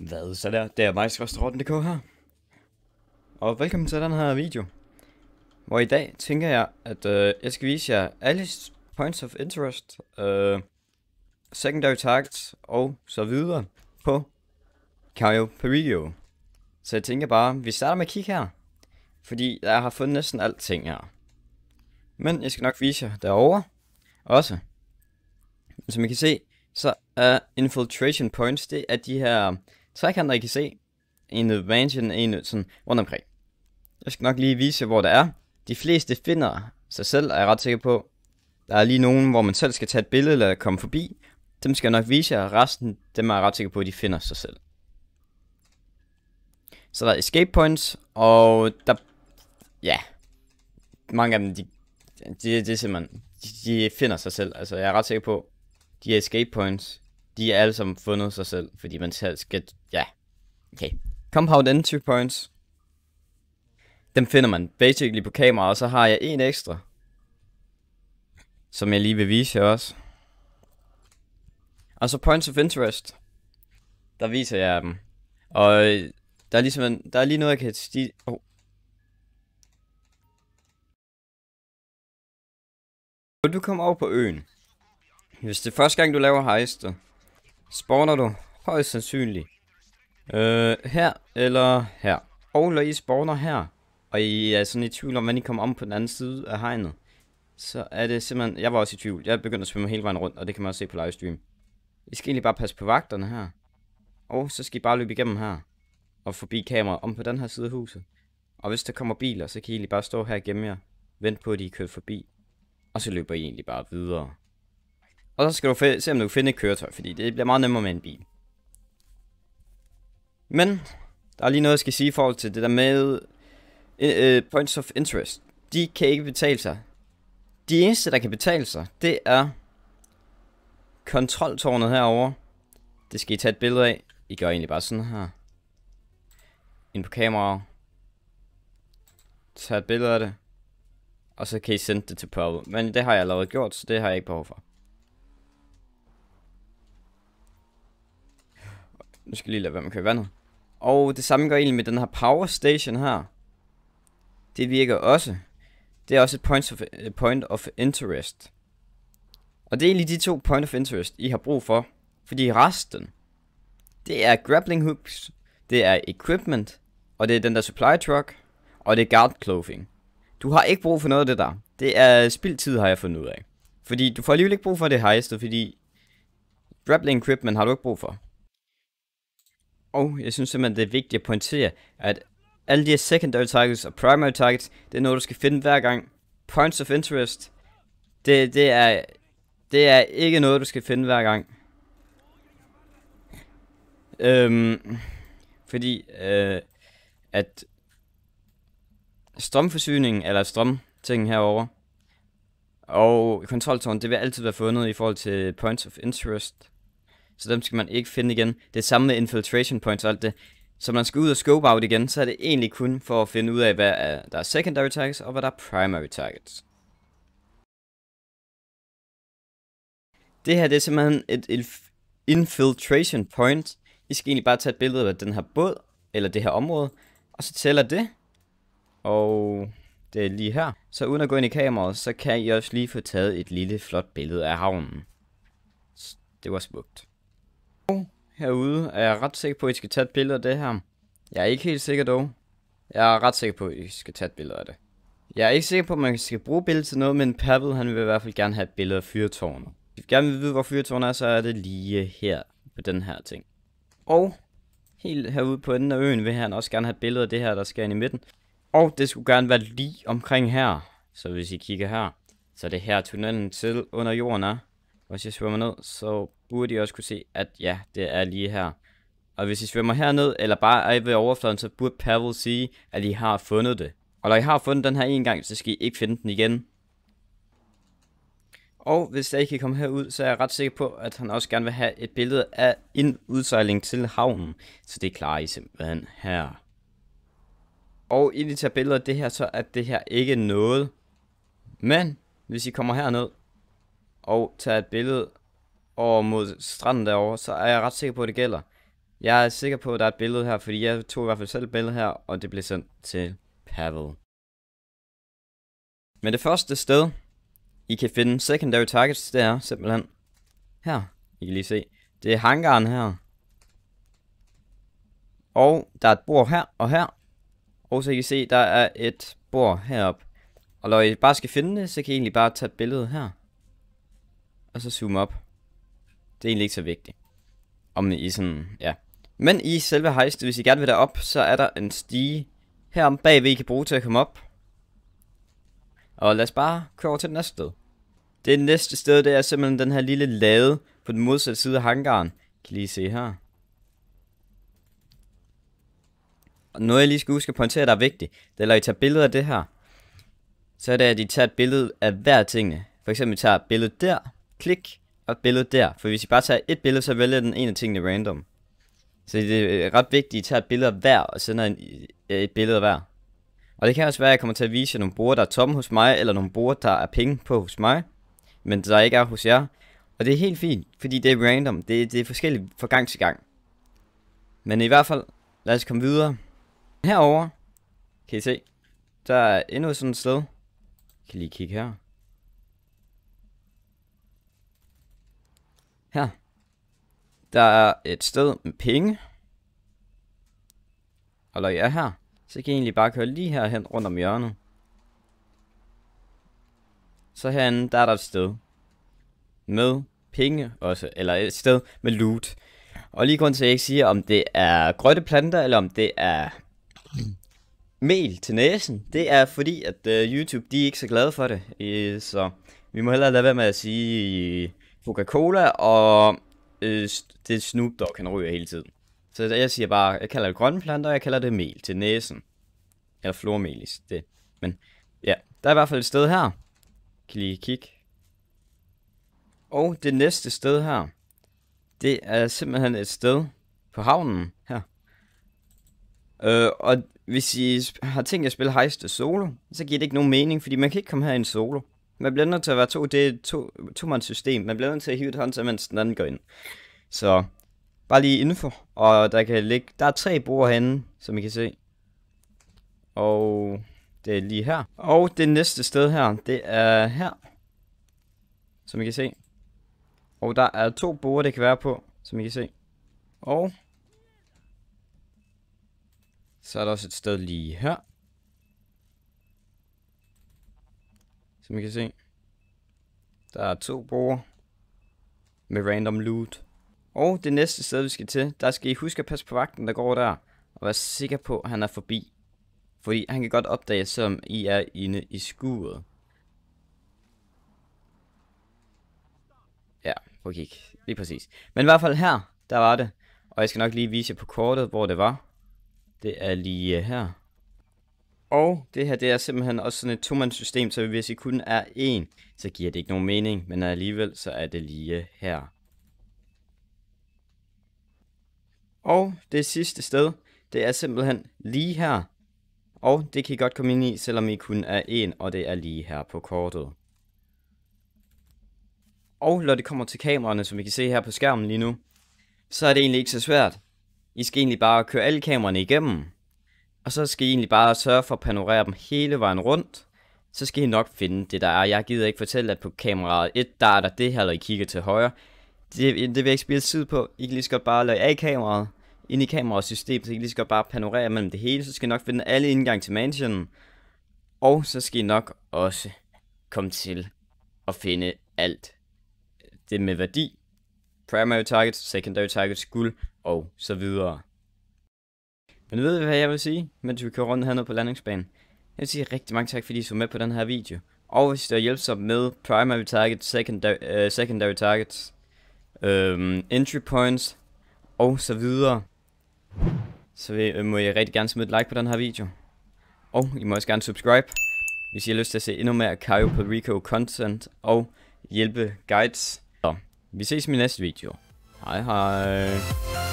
Hvad så der? Det er majsrestauranten.dk her. Og velkommen til den her video. Hvor i dag tænker jeg, at øh, jeg skal vise jer alle points of interest, øh, secondary targets og så videre på Caio Perigio. Så jeg tænker bare, vi starter med at kigge her. Fordi jeg har fundet næsten alting her. Men jeg skal nok vise jer derovre også. Som I kan se, så er infiltration points, det er de her trekanter, I kan se. En nød mansion, en sådan rundt omkring. Jeg skal nok lige vise, hvor der er. De fleste finder sig selv, er jeg ret sikker på. Der er lige nogen, hvor man selv skal tage et billede eller komme forbi. Dem skal jeg nok vise jer, resten dem er jeg ret sikker på, at de finder sig selv. Så der er escape points, og der... Ja. Mange af dem, de, de, de, de De, de finder sig selv, altså jeg er ret sikker på. De er escape points de er alle sammen fundet sig selv, fordi man selv skal, ja, okay. Compound entry points. Dem finder man basically på kamera, og så har jeg en ekstra. Som jeg lige vil vise jer også. Og så points of interest. Der viser jeg dem. Og øh, der er, ligesom en, der er lige noget, jeg kan stige... Oh. Du kommer over på øen. Hvis det er første gang, du laver hejster, spawner du højst sandsynligt øh, her eller her. Og når I spawner her, og I er sådan i tvivl om, hvordan I kommer om på den anden side af hegnet, så er det simpelthen... Jeg var også i tvivl. Jeg begyndte at svømme hele vejen rundt, og det kan man også se på livestream. I skal egentlig bare passe på vagterne her. Og så skal I bare løbe igennem her. Og forbi kameraet om på den her side af huset. Og hvis der kommer biler, så kan I egentlig bare stå her igennem jer. Vent på, at de kører forbi. Og så løber I egentlig bare videre. Og så skal du se, om du kan finde et køretøj, fordi det bliver meget nemmere med en bil. Men, der er lige noget, jeg skal sige i forhold til det der med uh, points of interest. De kan ikke betale sig. De eneste, der kan betale sig, det er kontroltårnet herover. Det skal I tage et billede af. I gør egentlig bare sådan her. Ind på kameraet. Tag et billede af det. Og så kan I sende det til Pearl. Men det har jeg allerede gjort, så det har jeg ikke behov for. Nu skal jeg lige lade være med at køre vandet. Og det samme gør egentlig med den her power station her. Det virker også. Det er også et point of, øh, point of interest. Og det er egentlig de to point of interest, I har brug for. Fordi resten, det er grappling hooks, det er equipment, og det er den der supply truck, og det er guard clothing. Du har ikke brug for noget af det der. Det er spildtid, har jeg fundet ud af. Fordi du får alligevel ikke brug for det hejste, fordi grappling equipment har du ikke brug for. Og jeg synes simpelthen, det er vigtigt at pointere, at alle de her secondary targets og primary targets, det er noget, du skal finde hver gang. Points of interest, det, det, er, det er ikke noget, du skal finde hver gang. Øhm, fordi øh, at strømforsyningen, eller strømtingen herover og kontroltårn, det vil altid være fundet i forhold til points of interest så dem skal man ikke finde igen. Det samme med infiltration points og alt det. Så man skal ud og scope out igen, så er det egentlig kun for at finde ud af, hvad er, der er secondary targets og hvad der er primary targets. Det her det er simpelthen et infiltration point. I skal egentlig bare tage et billede af den her båd, eller det her område, og så tæller det. Og det er lige her. Så uden at gå ind i kameraet, så kan I også lige få taget et lille flot billede af havnen. Det var smukt herude er jeg ret sikker på, at I skal tage et billede af det her. Jeg er ikke helt sikker dog. Jeg er ret sikker på, at I skal tage et billede af det. Jeg er ikke sikker på, at man skal bruge billedet til noget, men Pavel han vil i hvert fald gerne have et billede af fyrtårnet. Hvis I gerne vil vide, hvor fyrtårnet er, så er det lige her på den her ting. Og helt herude på enden af øen vil han også gerne have et billede af det her, der sker ind i midten. Og det skulle gerne være lige omkring her. Så hvis I kigger her, så er det her tunnelen til under jorden er. Og hvis jeg svømmer ned, så burde I også kunne se, at ja, det er lige her. Og hvis I svømmer herned, eller bare er ved overfladen, så burde Pavel sige, at I har fundet det. Og når I har fundet den her en gang, så skal I ikke finde den igen. Og hvis jeg ikke kan komme herud, så er jeg ret sikker på, at han også gerne vil have et billede af en udsejling til havnen. Så det klarer I simpelthen her. Og inden I tager billeder af det her, så er det her ikke noget. Men hvis I kommer herned, og tager et billede over mod stranden derovre, så er jeg ret sikker på, at det gælder. Jeg er sikker på, at der er et billede her, fordi jeg tog i hvert fald selv et billede her, og det blev sendt til Pavel. Men det første sted, I kan finde secondary targets, det er simpelthen her. I kan lige se. Det er hangaren her. Og der er et bord her og her. Og så I kan se, der er et bord heroppe. Og når I bare skal finde det, så kan I egentlig bare tage billedet her og så zoome op. Det er egentlig ikke så vigtigt. Om I sådan, ja. Men i selve hejstet, hvis I gerne vil derop, så er der en stige her om bag, I kan bruge til at komme op. Og lad os bare køre over til det næste sted. Det næste sted, det er simpelthen den her lille lade på den modsatte side af hangaren. Kan lige se her. Og noget jeg lige skal huske at pointere, der er vigtigt, det er, når I tager billeder af det her, så er det, at I tager et billede af hver tingene. For eksempel I tager et billede der, klik, og billede der. For hvis I bare tager et billede, så vælger den en af tingene random. Så det er øh, ret vigtigt, at I tager et billede af hver, og sender en, øh, et billede af hver. Og det kan også være, at jeg kommer til at vise jer nogle bruger, der er tomme hos mig, eller nogle bruger, der er penge på hos mig, men der ikke er hos jer. Og det er helt fint, fordi det er random. Det, det er forskelligt fra gang til gang. Men i hvert fald, lad os komme videre. Herover kan I se, der er endnu sådan et sted. Jeg kan lige kigge her. Her. Der er et sted med penge. Og når jeg er her, så kan jeg egentlig bare køre lige her hen rundt om hjørnet. Så herinde, der er der et sted. Med penge også, eller et sted med loot. Og lige grund til, at jeg ikke siger, om det er grønne planter, eller om det er mel til næsen, det er fordi, at uh, YouTube, de er ikke så glade for det. Uh, så vi må hellere lade være med at sige Coca-Cola, og øh, det Snoop Dogg, han ryger hele tiden. Så jeg siger bare, jeg kalder det grønne planter, og jeg kalder det mel til næsen. Eller flormelis, det. Men ja, der er i hvert fald et sted her. Jeg kan lige kigge. Og det næste sted her, det er simpelthen et sted på havnen her. Øh, og hvis I har tænkt at spille hejste solo, så giver det ikke nogen mening, fordi man kan ikke komme her i en solo man bliver nødt til at være to. Det er to, to, to system. Man bliver nødt til at hive et håndtag, mens den anden går ind. Så bare lige info. Og der kan ligge... Der er tre borde herinde, som I kan se. Og det er lige her. Og det næste sted her, det er her. Som I kan se. Og der er to borde, det kan være på, som I kan se. Og så er der også et sted lige her. Som I kan se. Der er to bruger med random loot. Og det næste sted, vi skal til, der skal I huske at passe på vagten, der går der. Og være sikker på, at han er forbi. Fordi han kan godt opdage, som I er inde i skuret. Ja, på kig. Lige præcis. Men i hvert fald her, der var det. Og jeg skal nok lige vise jer på kortet, hvor det var. Det er lige øh, her. Og det her, det er simpelthen også sådan et to-mands-system, så hvis I kun er en, så giver det ikke nogen mening, men alligevel så er det lige her. Og det sidste sted, det er simpelthen lige her. Og det kan I godt komme ind i, selvom I kun er en, og det er lige her på kortet. Og når det kommer til kameraerne, som I kan se her på skærmen lige nu, så er det egentlig ikke så svært. I skal egentlig bare køre alle kameraerne igennem. Og så skal I egentlig bare sørge for at panorere dem hele vejen rundt. Så skal I nok finde det, der er. Jeg gider ikke fortælle, at på kameraet 1, der er der det her, eller I kigger til højre. Det, det vil jeg ikke spille tid på. I kan lige så godt bare lade af kameraet. Ind i system, så I kan lige så godt bare panorere mellem det hele. Så skal I nok finde alle indgang til mansionen. Og så skal I nok også komme til at finde alt det med værdi. Primary targets, secondary targets, guld og så videre. Men ved hvad jeg vil sige, mens vi kører rundt hernede på landingsbanen? Jeg vil sige rigtig mange tak, fordi I så med på den her video. Og hvis der så med primary targets, secondary, uh, secondary targets, um, entry points og så videre, så vil, uh, må I rigtig gerne smide et like på den her video. Og I må også gerne subscribe, hvis I har lyst til at se endnu mere på Rico content og hjælpe guides. Så vi ses i min næste video. Hej hej.